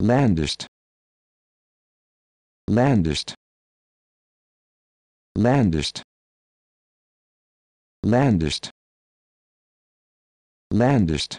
landest landest landest landest landest